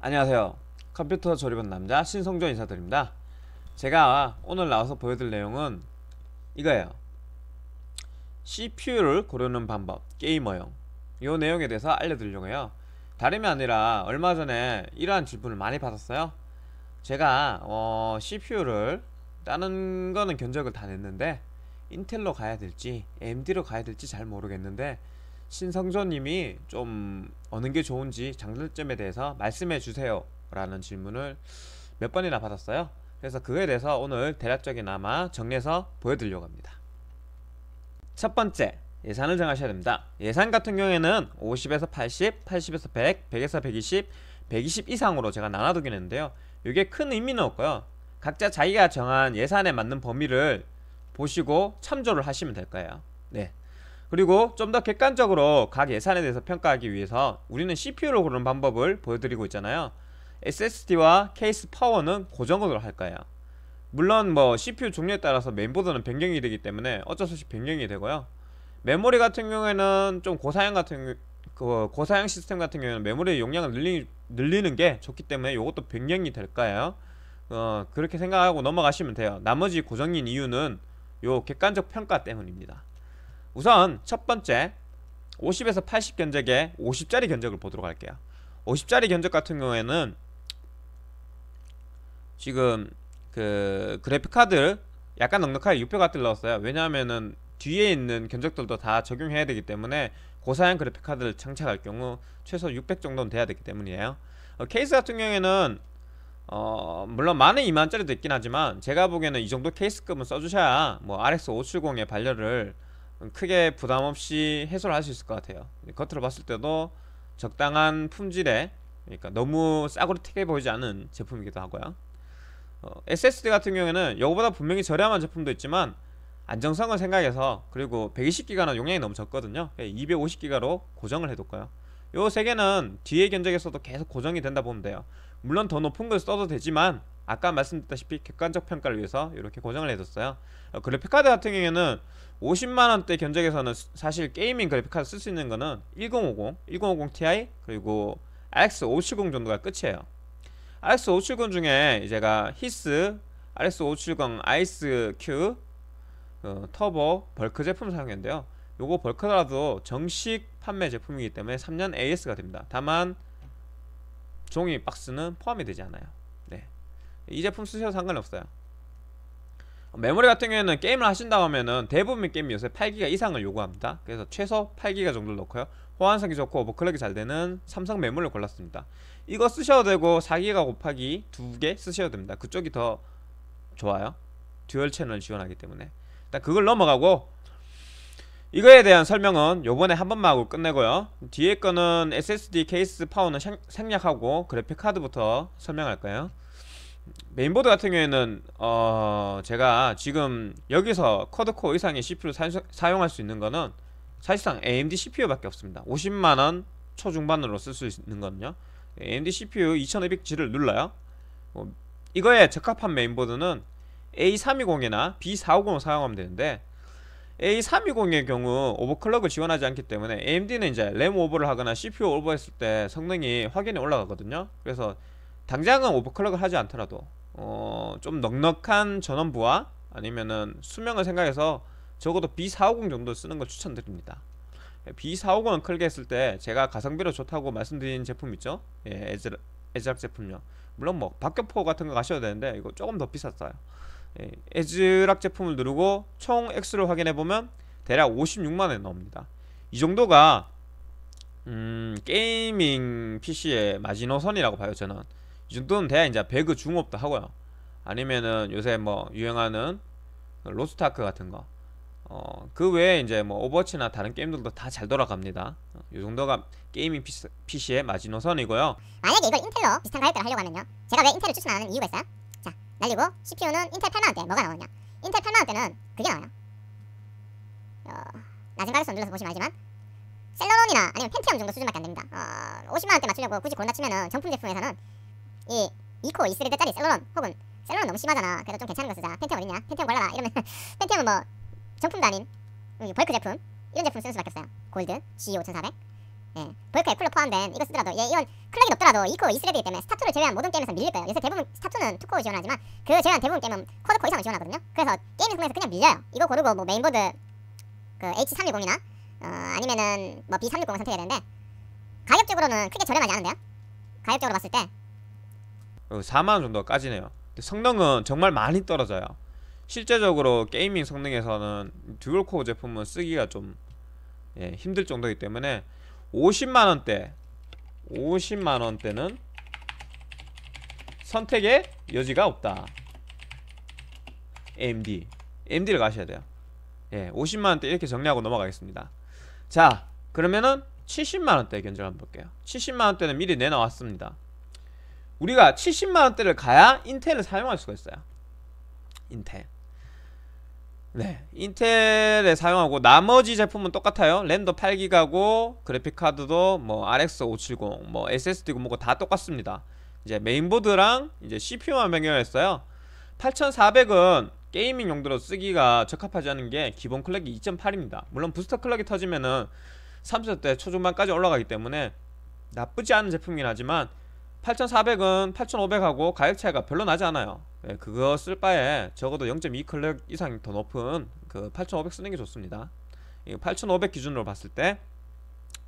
안녕하세요. 컴퓨터 조립한 남자 신성조 인사드립니다. 제가 오늘 나와서 보여드릴 내용은 이거예요. CPU를 고르는 방법, 게이머용. 이 내용에 대해서 알려드리려고 해요. 다름이 아니라 얼마 전에 이러한 질문을 많이 받았어요. 제가 어, CPU를 다른 거는 견적을 다 냈는데 인텔로 가야 될지 AMD로 가야 될지 잘 모르겠는데 신성조님이 좀 어느 게 좋은지 장단점에 대해서 말씀해 주세요 라는 질문을 몇 번이나 받았어요 그래서 그에 대해서 오늘 대략적이나마 정리해서 보여드리려고 합니다 첫 번째 예산을 정하셔야 됩니다 예산 같은 경우에는 50에서 80, 80에서 100, 100에서 120, 120 이상으로 제가 나눠두긴 했는데요 이게 큰 의미는 없고요 각자 자기가 정한 예산에 맞는 범위를 보시고 참조를 하시면 될 거예요 네, 그리고 좀 더 객관적으로 각 예산에 대해서 평가하기 위해서 우리는 c p u 를 고르는 방법을 보여드리고 있잖아요 SSD와 케이스 파워는 고정으로 그 할 거예요 물론 뭐 CPU 종류에 따라서 멤버드는 변경이 되기 때문에 어쩔 수 없이 변경이 되고요 메모리 같은 경우에는 좀 고사양 같은 그 고사양 시스템 같은 경우에는 메모리의 용량을 늘리, 늘리는 게 좋기 때문에 이것도 변경이 될 거예요 어, 그렇게 생각하고 넘어가시면 돼요 나머지 고정인 이유는 요 객관적 평가 때문입니다 우선 첫 번째 50에서 80 견적에 50짜리 견적을 보도록 할게요 50짜리 견적 같은 경우에는 지금 그 그래픽카드 약간 넉넉하게 6표0 w 넣었어요 왜냐하면은 뒤에 있는 견적들도 다 적용해야 되기 때문에 고사양 그래픽카드를 장착할 경우 최소 600 정도는 돼야 되기 때문이에요 어, 케이스 같은 경우에는 어, 물론 많은 2만짜리도 있긴 하지만 제가 보기에는 이 정도 케이스급은 써주셔야 뭐 RX570의 반려를 크게 부담 없이 해소를 할 수 있을 것 같아요 겉으로 봤을 때도 적당한 품질의 그러니까 너무 싸구려 튀게 보이지 않은 제품이기도 하고요 어, SSD 같은 경우에는 이거보다 분명히 저렴한 제품도 있지만 안정성을 생각해서 그리고 120기가는 용량이 너무 적거든요 250기가로 고정을 해둘까요 요 세 개는 뒤에 견적에서도 계속 고정이 된다 보면 돼요 물론 더 높은 걸 써도 되지만 아까 말씀드렸다시피 객관적 평가를 위해서 이렇게 고정을 해줬어요 어, 그래픽카드 같은 경우에는 50만원대 견적에서는 사실 게이밍 그래픽카드 쓸 수 있는 거는 1050, 1050 Ti 그리고 RX570 정도가 끝이에요 RX570 중에 제가 히스, RX570 아이 Q 어, 터보 벌크 제품 사용했는데요 요거 벌크라도 정식 판매 제품이기 때문에 3년 AS가 됩니다 다만 종이 박스는 포함이 되지 않아요 네. 이 제품 쓰셔도 상관없어요 메모리 같은 경우에는 게임을 하신다 고 하면은 대부분의 게임이 요새 8기가 이상을 요구합니다 그래서 최소 8기가 정도를 넣고요 호환성이 좋고 오버클럭이 잘 되는 삼성 메모리를 골랐습니다 이거 쓰셔도 되고 4기가 곱하기 2개 쓰셔도 됩니다 그쪽이 더 좋아요 듀얼 채널 지원하기 때문에 일단 그걸 넘어가고 이거에 대한 설명은 요번에 한 번만 하고 끝내고요 뒤에 거는 SSD 케이스 파워는 생략하고 그래픽카드부터 설명할까요 메인보드 같은 경우에는 어 제가 지금 여기서 쿼드코어 이상의 CPU를 사, 용할수 있는 거는 사실상 AMD CPU밖에 없습니다 50만원 초중반으로 쓸 수 있는 거는요 AMD CPU 2500G를 눌러요 뭐 이거에 적합한 메인보드는 A320이나 B450을 사용하면 되는데 A320의 경우 오버클럭을 지원하지 않기 때문에 AMD는 이제 램 오버를 하거나 CPU 오버했을 때 성능이 확연히 올라가거든요 그래서 당장은 오버클럭을 하지 않더라도 어, 좀 넉넉한 전원부와 아니면은 수명을 생각해서 적어도 B450 정도 쓰는 걸 추천드립니다 B450은 예, 클릭 했을 때 제가 가성비로 좋다고 말씀드린 제품 있죠 예, 에즈락, 제품요 물론 뭐 박격포 같은 거 가셔도 되는데 이거 조금 더 비쌌어요 예, 에즈락 제품을 누르고 총 액수를 확인해보면 대략 56만원 에 나옵니다 이 정도가 음, 게이밍 PC의 마지노선이라고 봐요 저는 이 정도는 돼야 이제 배그 중업도 하고요. 아니면은 요새 뭐 유행하는 로스트아크 같은 거. 어, 그 외에 이제 뭐 오버워치나 다른 게임들도 다 잘 돌아갑니다. 어, 이 정도가 게이밍 PC, 의 마지노선이고요. 만약에 이걸 인텔로 비슷한 가격대로 하려고 하면요. 제가 왜 인텔을 추천 하는 이유가 있어요. 자, 날리고 CPU는 인텔 8만원대 뭐가 나오냐. 인텔 8만원대는 그게 나와요. 어, 낮은 가격선 눌러서 보시면 알지만 셀러론이나 아니면 펜티엄 정도 수준밖에 안 됩니다. 어, 50만원대 맞추려고 굳이 골라 치면은 정품 제품 에서는 이 이코 2스레짜리 셀러런 혹은 셀러런 너무 심하잖아 그래도좀 괜찮은 거 쓰자 펜티엄 어딨냐 펜티엄 걸려라 이러면 펜티엄은 뭐 정품도 아닌 벌크 제품 이런 제품 쓰는 수밖에 없어요 골드 G5400 예, 벌크에 쿨러 포함된 이거 쓰더라도 예, 이건 클락이 높더라도 이코 2스레이기 때문에 스타투를 제외한 모든 게임에서 밀릴 거예요 요새 대부분 스타투는 투코어 지원하지만 그 제외한 대부분 게임은 쿼드코 이상을 지원하거든요 그래서 게임 성능에서 그냥 밀려요 이거 고르고 뭐 메인보드 그 H310이나 어, 아니면은 뭐 B360을 선택해야 되는데 가격적으로는 크게 저렴하지 않은데요 가격적으로 봤을 때 4만원 어, 정도까지네요 성능은 정말 많이 떨어져요 실제적으로 게이밍 성능에서는 듀얼코어 제품은 쓰기가 좀 예, 힘들 정도이기 때문에 50만원대 50만원대는 선택의 여지가 없다 AMD AMD를 가셔야 돼요 예, 50만원대 이렇게 정리하고 넘어가겠습니다 자 그러면은 70만원대 견적 한번 볼게요 70만원대는 미리 내놓았습니다 우리가 70만원대를 가야 인텔을 사용할 수가 있어요 인텔 네 인텔에 사용하고 나머지 제품은 똑같아요 램도 8기가고 그래픽카드도 뭐 RX 570뭐 SSD고 뭐고 다 똑같습니다 이제 메인보드랑 이제 CPU만 변경했어요 8400은 게이밍 용도로 쓰기가 적합하지 않은 게 기본 클럭이 2.8입니다 물론 부스터 클럭이 터지면은 30대 초중반까지 올라가기 때문에 나쁘지 않은 제품이긴 하지만 8,400은 8,500하고 가격 차이가 별로 나지 않아요 네, 그거 쓸 바에 적어도 0.2클럭 이상 더 높은 그 8,500 쓰는 게 좋습니다 8,500 기준으로 봤을 때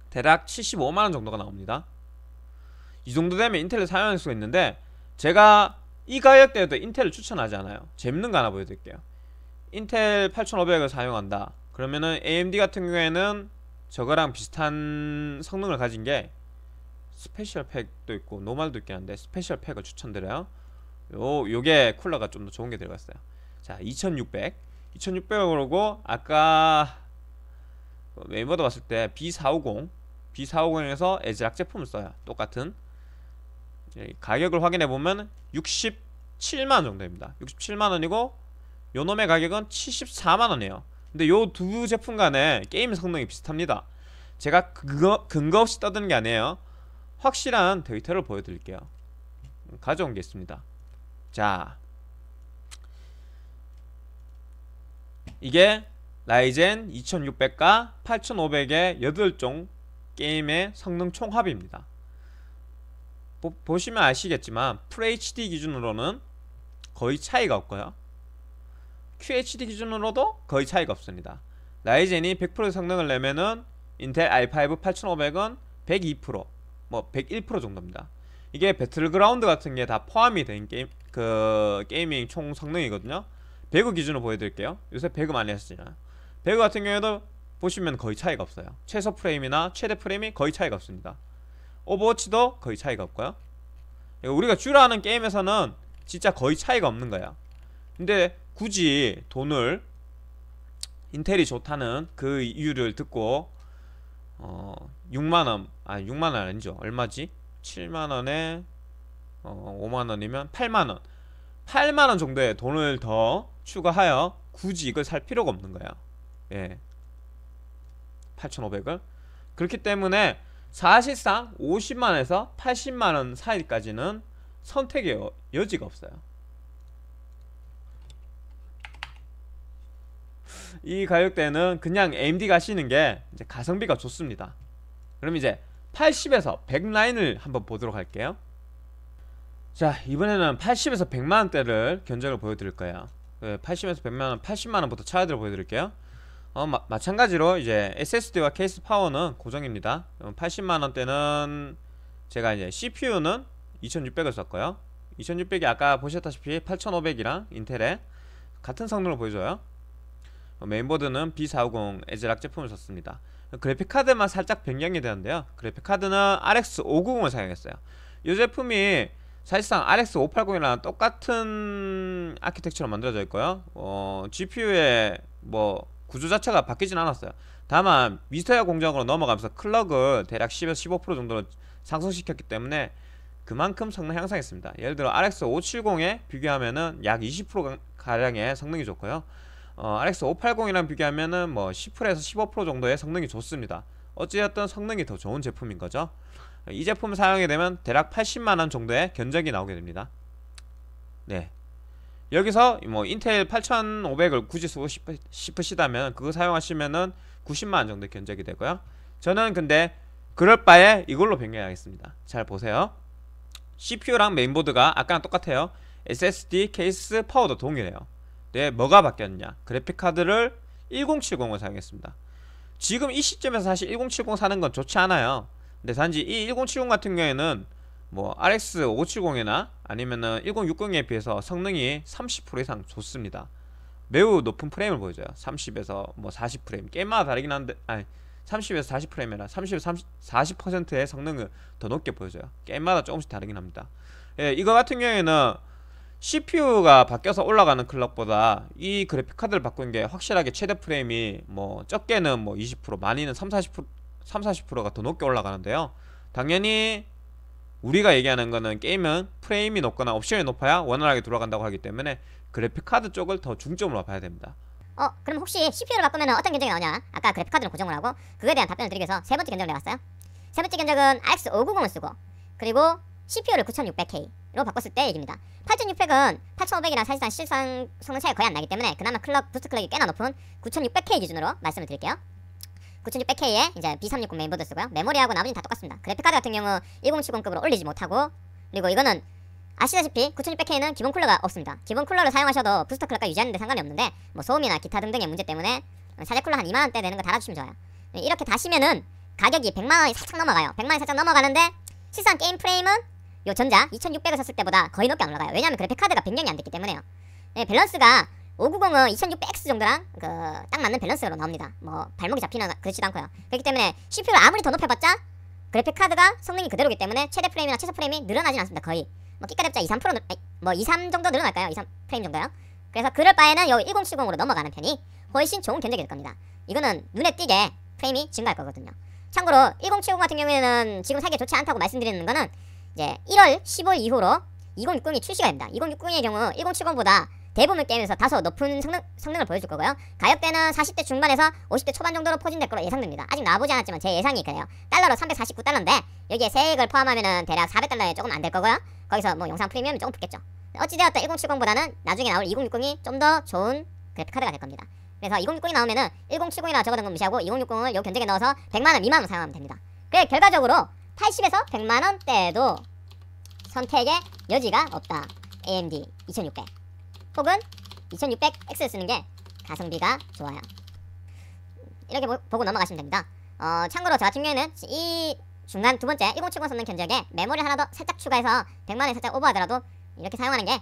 대략 75만원 정도가 나옵니다 이 정도 되면 인텔을 사용할 수가 있는데 제가 이 가격대에도 인텔을 추천하지 않아요 재밌는 거 하나 보여드릴게요 인텔 8500을 사용한다 그러면은 AMD 같은 경우에는 저거랑 비슷한 성능을 가진 게 스페셜 팩도 있고 노말도 있긴 한데 스페셜 팩을 추천드려요 요, 요게 쿨러가 좀 더 좋은 게 들어갔어요 자2600 2600으로고 아까 웨이버도 그 봤을 때 B450 B450에서 에즈락 제품을 써요 똑같은 가격을 확인해보면 67만 정도입니다 67만원이고 요놈의 가격은 74만원이에요 근데 요 두 제품 간에 게임 성능이 비슷합니다 제가 근거, 근거 없이 떠드는 게 아니에요 확실한 데이터를 보여드릴게요. 가져온 게 있습니다. 자, 이게 라이젠 2600과 8500의 8종 게임의 성능 총합입니다. 보, 시면 아시겠지만 FHD 기준으로는 거의 차이가 없고요. QHD 기준으로도 거의 차이가 없습니다. 라이젠이 100% 성능을 내면은 인텔 i5 8500은 102%, 뭐101% 정도입니다. 이게 배틀그라운드 같은 게 다 포함이 된 게임 그 게이밍 총 성능이거든요. 배그 기준으로 보여드릴게요. 요새 배그 많이 하시잖아요. 배그 같은 경우에도 보시면 거의 차이가 없어요. 최소 프레임이나 최대 프레임이 거의 차이가 없습니다. 오버워치도 거의 차이가 없고요. 우리가 주라 하는 게임에서는 진짜 거의 차이가 없는 거야. 근데 굳이 돈을 인텔이 좋다는 그 이유를 듣고 어, 6만원 아 6만원 아니죠 얼마지? 7만원에 어, 5만원이면 8만원 8만원 정도의 돈을 더 추가하여 굳이 이걸 살 필요가 없는 거야 예 8,500을 그렇기 때문에 사실상 50만에서 원 80만원 사이까지는 선택의 여지가 없어요 이 가격대는 그냥 AMD 가시는 게 가성비가 좋습니다 그럼 이제 80에서 100 라인을 한번 보도록 할게요 자 이번에는 80에서 100만원대를 견적을 보여드릴 거예요 80에서 그 100만원 80만원부터 차이들을 보여드릴게요 어, 마, 마찬가지로 이제 SSD와 케이스 파워는 고정입니다 80만원대는 제가 이제 CPU는 2600을 썼고요 2600이 아까 보셨다시피 8500이랑 인텔의 같은 성능을 보여줘요 어, 메인보드는 B450 에즈락 제품을 썼습니다 그래픽카드만 살짝 변경이 되는데요 그래픽카드는 RX590을 사용했어요 이 제품이 사실상 RX580이랑 똑같은 아키텍처로 만들어져 있고요 어, GPU의 뭐 구조 자체가 바뀌진 않았어요 다만 미스터야 공정으로 넘어가면서 클럭을 대략 10에서 15% 정도로 상승시켰기 때문에 그만큼 성능 향상했습니다 예를 들어 RX570에 비교하면 약 20% 가량의 성능이 좋고요 어, RX 580이랑 비교하면은 뭐 10%에서 15% 정도의 성능이 좋습니다. 어찌됐든 성능이 더 좋은 제품인 거죠. 이 제품 사용이 되면 대략 80만원 정도의 견적이 나오게 됩니다. 네. 여기서 뭐 인텔 8500을 굳이 쓰고 싶으시다면 그거 사용하시면은 90만원 정도 견적이 되고요. 저는 근데 그럴 바에 이걸로 변경하겠습니다. 잘 보세요. CPU랑 메인보드가 아까랑 똑같아요. SSD, 케이스, 파워도 동일해요. 네, 뭐가 바뀌었냐 그래픽카드를 1070을 사용했습니다 지금 이 시점에서 사실 1070 사는 건 좋지 않아요 근데 단지 이 1070 같은 경우에는 뭐 RX 570이나 아니면은 1060에 비해서 성능이 30% 이상 좋습니다 매우 높은 프레임을 보여줘요 30에서 뭐 40프레임 게임마다 다르긴 한데 아니 30에서 40프레임이나 30에서 30, 40%의 성능을 더 높게 보여줘요 게임마다 조금씩 다르긴 합니다 예, 이거 같은 경우에는 CPU가 바뀌어서 올라가는 클럭보다 이 그래픽 카드를 바꾼 게 확실하게 최대 프레임이 뭐 적게는 뭐 20% 많이는 3, 40% 3, 40%가 더 높게 올라가는데요. 당연히 우리가 얘기하는 거는 게임은 프레임이 높거나 옵션이 높아야 원활하게 돌아간다고 하기 때문에 그래픽 카드 쪽을 더 중점으로 봐야 됩니다. 어, 그럼 혹시 CPU를 바꾸면 어떤 견적이 나오냐? 아까 그래픽 카드를 고정을 하고 그거에 대한 답변을 드리기 위해서 세 번째 견적을 내봤어요. 세 번째 견적은 RX 590을 쓰고 그리고 CPU를 9600K 로 바꿨을 때 얘기입니다. 8600은 8500이랑 사실상 실상 성능 차이 거의 안 나기 때문에 그나마 클럭 부스트 클럭이 꽤나 높은 9600K 기준으로 말씀을 드릴게요. 9600K에 이제 B360 메인보드 쓰고요. 메모리하고 나머지는 다 똑같습니다. 그래픽카드 같은 경우 1070급으로 올리지 못하고 그리고 이거는 아시다시피 9600K는 기본 쿨러가 없습니다. 기본 쿨러를 사용하셔도 부스터 클럭과 유지하는데 상관이 없는데 뭐 소음이나 기타 등등의 문제 때문에 사제 쿨러 한 2만원대 되는 거 달아주시면 좋아요. 이렇게 다시면은 가격이 100만원이 살짝 넘어가요. 100만원이 살짝 넘어가는데 실상 게임 프레임은 요 전자 2600을 샀을 때보다 거의 높게 안 올라가요. 왜냐하면 그래픽카드가 변경이 안 됐기 때문에요. 네, 밸런스가 590은 2600X 정도랑 그딱 맞는 밸런스로 나옵니다. 뭐 발목이 잡히나 그렇지도 않고요. 그렇기 때문에 CPU를 아무리 더 높여봤자 그래픽카드가 성능이 그대로기 때문에 최대 프레임이나 최소 프레임이 늘어나진 않습니다. 거의 뭐 끼까잡자 2, 3% 아니, 뭐 2, 3 정도 늘어날까요? 2, 3 프레임 정도요. 그래서 그럴 바에는 요 1070으로 넘어가는 편이 훨씬 좋은 견적이 될 겁니다. 이거는 눈에 띄게 프레임이 증가할 거거든요. 참고로 1070 같은 경우에는 지금 사기 좋지 않다고 말씀드리는 거는 이제 1월 15일 이후로 2060이 출시가 됩니다. 2060의 경우 1070보다 대부분 게임에서 다소 높은 성능, 성능을 보여줄 거고요. 가격대는 40대 중반에서 50대 초반 정도로 포진될 것으로 예상됩니다. 아직 나보지 않았지만 제 예상이 그래요. 달러로 349달러인데 여기에 세액을 포함하면은 대략 400달러에 조금 안 될 거고요. 거기서 뭐 영상 프리미엄이 조금 붙겠죠. 어찌되었든 1070보다는 나중에 나올 2060이 좀 더 좋은 그래픽카드가 될 겁니다. 그래서 2060이 나오면은 1070이나 적어둔 건 무시하고 2060을 요 견적에 넣어서 100만원 미만으로 사용하면 됩니다. 그래 결과적으로 80에서 100만원대에도 선택의 여지가 없다. AMD 2600 혹은 2600X 쓰는 게 가성비가 좋아요. 이렇게 보, 고 넘어가시면 됩니다. 어, 참고로 저 같은 경우에는 이 중간 두 번째 1070 선는 견적에 메모리 하나 더 살짝 추가해서 100만원 살짝 오버하더라도 이렇게 사용하는 게그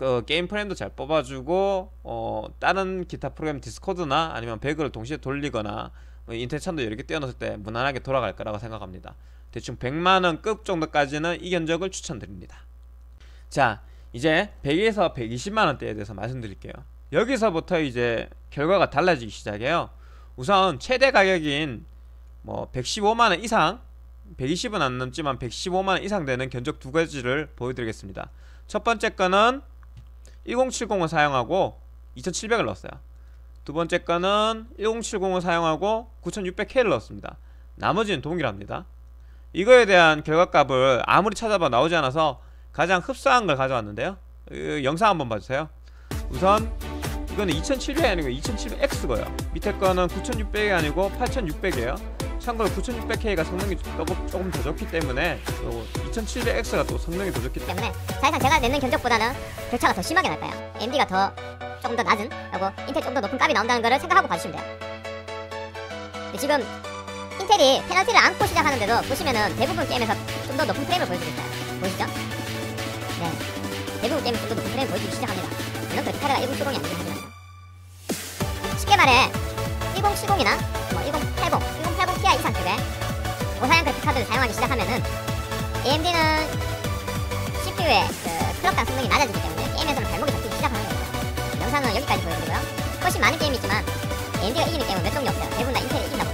어, 게임 프레임도 잘 뽑아주고 어, 다른 기타 프로그램 디스코드나 아니면 배그를 동시에 돌리거나 뭐 인텔션도 이렇게 떼어놓을 때 무난하게 돌아갈 거라고 생각합니다. 대충 100만원급 정도까지는 이 견적을 추천드립니다. 자 이제 100에서 120만원대에 대해서 말씀드릴게요. 여기서부터 이제 결과가 달라지기 시작해요. 우선 최대 가격인 뭐 115만원 이상 120은 안 넘지만 115만원 이상 되는 견적 두 가지를 보여드리겠습니다. 첫 번째 거는 1070을 사용하고 2700을 넣었어요. 두 번째 거는 1070을 사용하고 9600K를 넣었습니다. 나머지는 동일합니다. 이거에 대한 결과값을 아무리 찾아봐 나오지 않아서 가장 흡사한 걸 가져왔는데요. 으, 그 영상 한번 봐주세요. 우선 이거는 2700이 아니고 2700X고요. 밑에 거는 9600이 아니고 8600이에요. 참고로 9600K가 성능이 조금, 조금 더 좋기 때문에 또 2700X가 또 성능이 더 좋기 때문에 네. 사실상 제가 내는 견적보다는 교차가 더 심하게 날까요 AMD가 더 조금 더 낮은 그리고 인텔 조금 더 높은 값이 나온다는 거를 생각하고 봐주시면 돼요 지금 인텔이 페널티를 안고 시작하는데도 보시면은 대부분 게임에서 좀 더 높은 프레임을 보여주고 있어요 보이시죠? 네 대부분 게임에서 좀 더 높은 프레임을 보여주기 시작합니다 물론 그래픽카드가 1070이 아니긴 하지만 쉽게 말해 1070이나 뭐1080 시야 이 상급에 고사양 그래픽카드를 사용하기 시작하면은 AMD는 CPU의 그 클럭당 성능이 낮아지기 때문에 게임에서는 발목이 잡히기 시작하는 거예요. 영상은 여기까지 보여드리고요. 훨씬 많은 게임이 있지만 AMD가 이기는 게임은 몇 종류 없어요. 대부분 다 인텔이 이긴다고.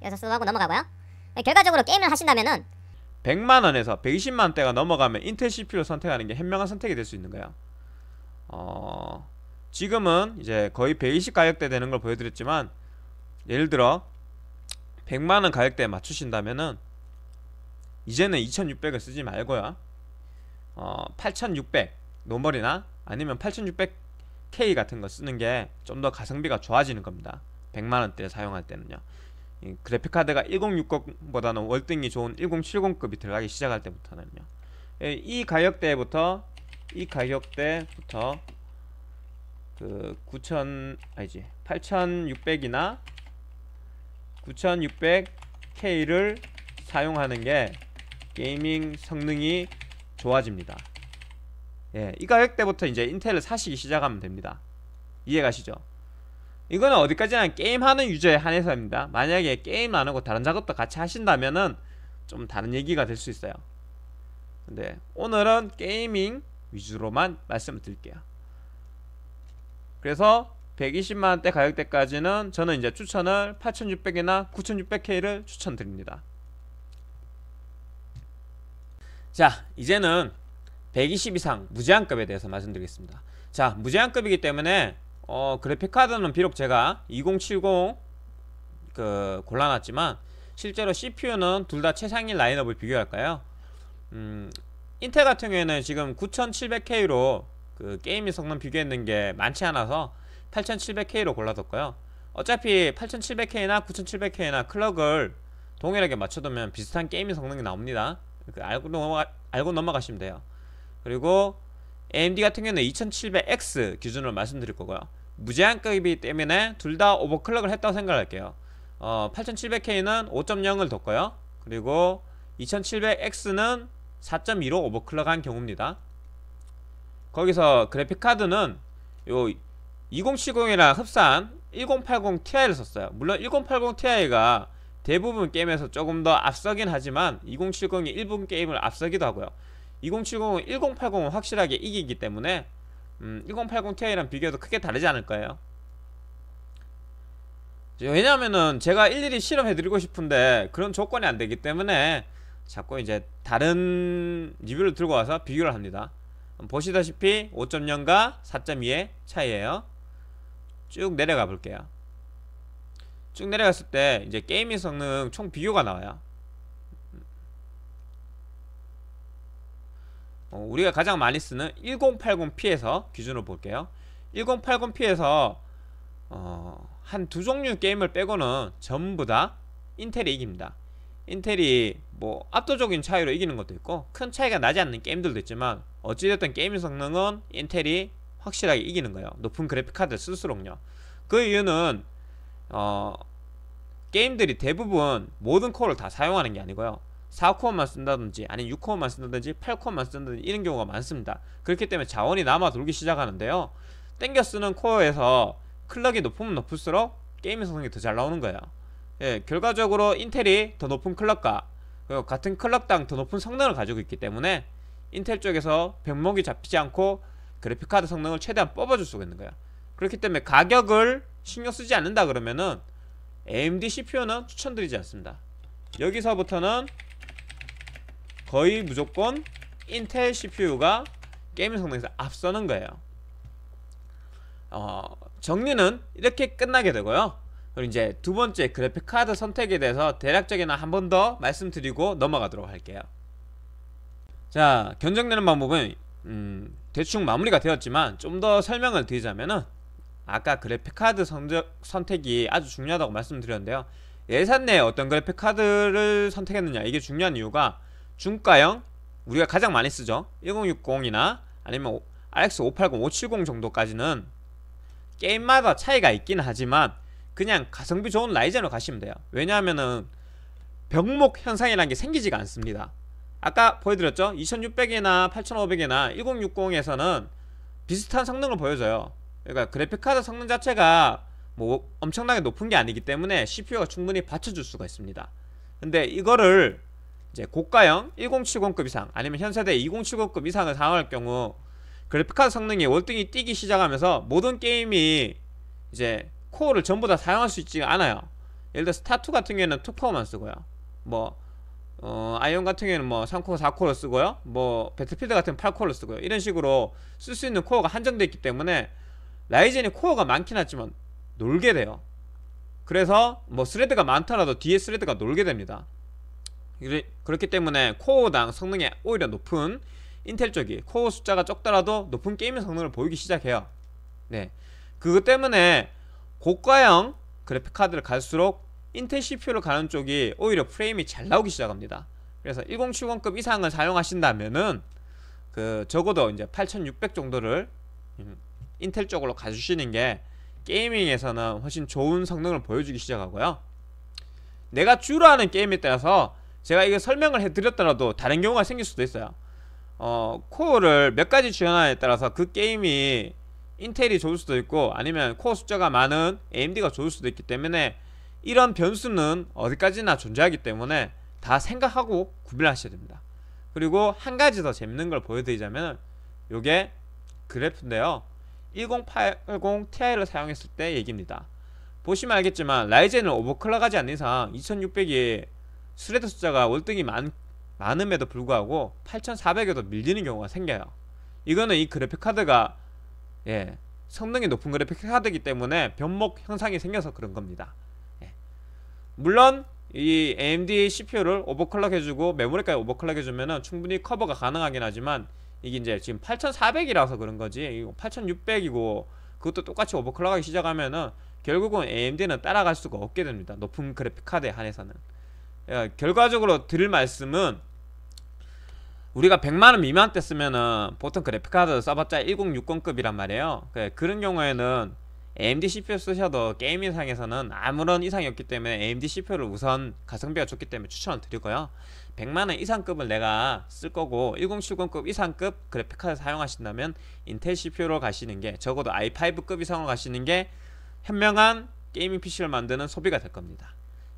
여기서 수하고 넘어가고요. 네, 결과적으로 게임을 하신다면은 100만원에서 120만원대가 넘어가면 인텔 CPU를 선택하는 게 현명한 선택이 될 수 있는 거야. 어... 지금은 이제 거의 120 가격대 되는 걸 보여드렸지만 예를 들어 100만원 가격대에 맞추신다면은 이제는 2600을 쓰지 말고요 어, 8600 노멀이나 아니면 8600K 같은 거 쓰는 게 좀 더 가성비가 좋아지는 겁니다 100만원대 사용할 때는요 그래픽카드가 1060보다는 월등히 좋은 1070급이 들어가기 시작할 때부터는요 예, 이 가격대부터 이 가격대부터 그 9천 아니지 8600이나 9600K를 사용하는 게 게이밍 성능이 좋아집니다 예, 이 가격대부터 이제 인텔을 사시기 시작하면 됩니다 이해가시죠? 이거는 어디까지나 게임하는 유저에 한해서입니다 만약에 게임 안하고 다른 작업도 같이 하신다면은 좀 다른 얘기가 될 수 있어요 근데 오늘은 게이밍 위주로만 말씀을 드릴게요 그래서 120만원대 가격대까지는 저는 이제 추천을 8600이나 9600K를 추천드립니다 자 이제는 120 이상 무제한급에 대해서 말씀드리겠습니다 자 무제한급이기 때문에 어, 그래픽카드는 비록 제가 2070 그 골라놨지만 실제로 CPU는 둘 다 최상위 라인업을 비교할까요 음, 인텔 같은 경우에는 지금 9700K로 그 게이밍 성능 비교했는 게 많지 않아서 8700K로 골라뒀고요 어차피 8700K나 9700K나 클럭을 동일하게 맞춰두면 비슷한 게임밍 성능이 나옵니다 그 알고, 넘어가, 알고 넘어가시면 돼요 그리고 AMD 같은 경우는 2700X 기준으로 말씀드릴 거고요 무제한급이기 때문에 둘 다 오버클럭을 했다고 생각할게요 어, 8700K는 5.0을 뒀고요 그리고 2700X는 4.2로 오버클럭한 경우입니다 거기서 그래픽카드는 요 2070이랑 흡사한 1080ti를 썼어요 물론 1080ti가 대부분 게임에서 조금 더 앞서긴 하지만 2070이 일부 게임을 앞서기도 하고요 2070은 1080은 확실하게 이기기 때문에 음, 1080ti랑 비교해도 크게 다르지 않을 거예요 왜냐하면 제가 일일이 실험해드리고 싶은데 그런 조건이 안 되기 때문에 자꾸 이제 다른 리뷰를 들고 와서 비교를 합니다 보시다시피 5.0과 4.2의 차이예요 쭉 내려가 볼게요 쭉 내려갔을 때 이제 게이밍 성능 총 비교가 나와요 어, 우리가 가장 많이 쓰는 1080p에서 기준으로 볼게요 1080p에서 어, 한 두 종류 게임을 빼고는 전부 다 인텔이 이깁니다 인텔이 뭐 압도적인 차이로 이기는 것도 있고 큰 차이가 나지 않는 게임들도 있지만 어찌됐든 게임 성능은 인텔이 확실하게 이기는 거예요. 높은 그래픽 카드 스스로는요. 그 이유는 어, 게임들이 대부분 모든 코어를 다 사용하는 게 아니고요. 4코어만 쓴다든지 아니면 6코어만 쓴다든지 8코어만 쓴다든지 이런 경우가 많습니다. 그렇기 때문에 자원이 남아 돌기 시작하는데요. 땡겨 쓰는 코어에서 클럭이 높으면 높을수록 게임의 성능이 더 잘 나오는 거예요. 예, 결과적으로 인텔이 더 높은 클럭과 같은 클럭당 더 높은 성능을 가지고 있기 때문에 인텔 쪽에서 백목이 잡히지 않고 그래픽카드 성능을 최대한 뽑아줄 수가 있는 거야 그렇기 때문에 가격을 신경 쓰지 않는다 그러면은 AMD CPU는 추천드리지 않습니다 여기서부터는 거의 무조건 인텔 CPU가 게임 성능에서 앞서는 거예요 어, 정리는 이렇게 끝나게 되고요 그리고 이제 두 번째 그래픽카드 선택에 대해서 대략적이나 한번 더 말씀드리고 넘어가도록 할게요 자 견적내는 방법은 음, 대충 마무리가 되었지만 좀 더 설명을 드리자면은 아까 그래픽카드 선택이 아주 중요하다고 말씀드렸는데요 예산 내에 어떤 그래픽카드를 선택했느냐 이게 중요한 이유가 중가형 우리가 가장 많이 쓰죠 1060이나 아니면 RX 580, 570 정도까지는 게임마다 차이가 있긴 하지만 그냥 가성비 좋은 라이젠으로 가시면 돼요 왜냐하면은 병목 현상이라는 게 생기지가 않습니다 아까 보여드렸죠 2600이나 8500이나 1060에서는 비슷한 성능을 보여줘요 그러니까 그래픽카드 성능 자체가 뭐 엄청나게 높은 게 아니기 때문에 CPU가 충분히 받쳐줄 수가 있습니다 근데 이거를 이제 고가형 1070급 이상 아니면 현세대 2070급 이상을 사용할 경우 그래픽카드 성능이 월등히 뛰기 시작하면서 모든 게임이 이제 코어를 전부 다 사용할 수 있지가 않아요 예를 들어 스타2 같은 경우에는 2코어만 쓰고요 뭐 어, 아이언 같은 경우에는 뭐 3코어, 4코어를 쓰고요. 뭐 배틀필드 같은 8코어를 쓰고요. 이런 식으로 쓸 수 있는 코어가 한정되어 있기 때문에 라이젠이 코어가 많긴 하지만 놀게 돼요. 그래서 뭐 스레드가 많더라도 뒤에 스레드가 놀게 됩니다. 그렇기 때문에 코어당 성능이 오히려 높은 인텔 쪽이 코어 숫자가 적더라도 높은 게임의 성능을 보이기 시작해요. 네. 그것 때문에 고가형 그래픽 카드를 갈수록 인텔 CPU로 가는 쪽이 오히려 프레임이 잘 나오기 시작합니다. 그래서 1070급 이상을 사용하신다면은 그 적어도 이제 8600 정도를 음, 인텔 쪽으로 가주시는 게 게이밍에서는 훨씬 좋은 성능을 보여주기 시작하고요. 내가 주로 하는 게임에 따라서 제가 이거 설명을 해드렸더라도 다른 경우가 생길 수도 있어요. 어, 코어를 몇 가지 지원하에 따라서 그 게임이 인텔이 좋을 수도 있고 아니면 코어 숫자가 많은 AMD가 좋을 수도 있기 때문에 이런 변수는 어디까지나 존재하기 때문에 다 생각하고 구별하셔야 됩니다. 그리고 한 가지 더 재밌는 걸 보여드리자면 요게 그래프인데요. 1080 Ti를 사용했을 때 얘기입니다. 보시면 알겠지만 라이젠을 오버클럭하지 않는 이상 2600이 스레드 숫자가 월등히 많, 많음에도 불구하고 8400에도 밀리는 경우가 생겨요. 이거는 이 그래픽 카드가 예, 성능이 높은 그래픽 카드이기 때문에 변목 현상이 생겨서 그런 겁니다. 물론 이 AMD CPU를 오버클럭 해주고 메모리까지 오버클럭 해주면 충분히 커버가 가능하긴 하지만 이게 이제 지금 8400이라서 그런 거지 8600이고 그것도 똑같이 오버클럭하기 시작하면은 결국은 AMD는 따라갈 수가 없게 됩니다 높은 그래픽 카드에 한해서는 예, 결과적으로 드릴 말씀은 우리가 100만원 미만 때 쓰면은 보통 그래픽카드 써봤자 1060급이란 말이에요 그, 그런 경우에는 AMD CPU 쓰셔도 게임밍 상에서는 아무런 이상이 없기 때문에 AMD CPU를 우선 가성비가 좋기 때문에 추천을 드리고요 100만원 이상급을 내가 쓸 거고 1070급 이상급 그래픽카드 사용하신다면 인텔 CPU로 가시는 게 적어도 i5급 이상으로 가시는 게 현명한 게이밍 PC를 만드는 소비가 될 겁니다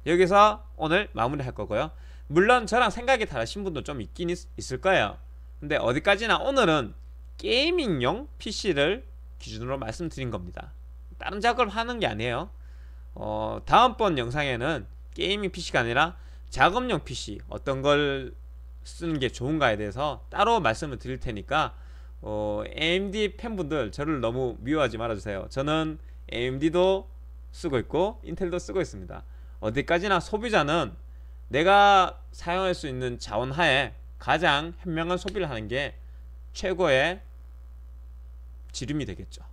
여기서 오늘 마무리할 거고요 물론 저랑 생각이 다르신 분도 좀 있긴 있, 있을 거예요 근데 어디까지나 오늘은 게이밍용 PC를 기준으로 말씀드린 겁니다 다른 작업을 하는 게 아니에요 어, 다음번 영상에는 게이밍 PC가 아니라 작업용 PC 어떤 걸 쓰는 게 좋은가에 대해서 따로 말씀을 드릴 테니까 어, AMD 팬분들 저를 너무 미워하지 말아주세요 저는 AMD도 쓰고 있고 인텔도 쓰고 있습니다 어디까지나 소비자는 내가 사용할 수 있는 자원 하에 가장 현명한 소비를 하는 게 최고의 지름이 되겠죠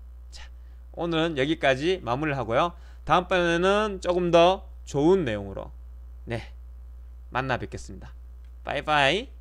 오늘은 여기까지 마무리를 하고요. 다음번에는 조금 더 좋은 내용으로 네 만나 뵙겠습니다. 바이바이.